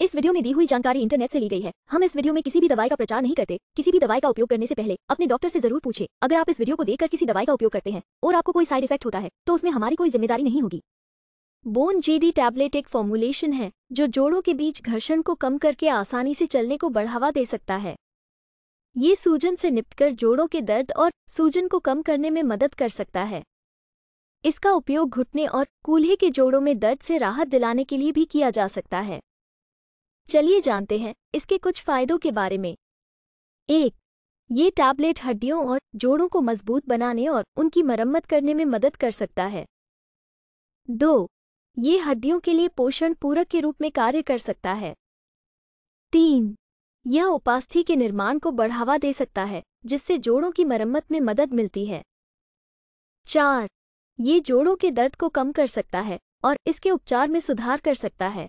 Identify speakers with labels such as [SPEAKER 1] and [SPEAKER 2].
[SPEAKER 1] इस वीडियो में दी हुई जानकारी इंटरनेट से ली गई है हम इस वीडियो में किसी भी दवाई का प्रचार नहीं करते किसी भी दवाई का उपयोग करने से पहले अपने डॉक्टर से जरूर पूछे अगर आप इस वीडियो को देखकर किसी दवाई का उपयोग करते हैं और आपको कोई साइड इफेक्ट होता है तो उसमें हमारी कोई जिम्मेदारी नहीं होगी बोन जेडी टैबलेट एक फॉर्मुलेशन है जो जोड़ों के बीच घर्षण को कम करके आसानी से चलने को बढ़ावा दे सकता है ये सूजन से निपटकर जोड़ों के दर्द और सूजन को कम करने में मदद कर सकता है इसका उपयोग घुटने और कूल्हे के जोड़ों में दर्द से राहत दिलाने के लिए भी किया जा सकता है चलिए जानते हैं इसके कुछ फायदों के बारे में एक ये टैबलेट हड्डियों और जोड़ों को मजबूत बनाने और उनकी मरम्मत करने में मदद कर सकता है दो ये हड्डियों के लिए पोषण पूरक के रूप में कार्य कर सकता है तीन यह उपास्थि के निर्माण को बढ़ावा दे सकता है जिससे जोड़ों की मरम्मत में मदद मिलती है चार ये जोड़ों के दर्द को कम कर सकता है और इसके उपचार में सुधार कर सकता है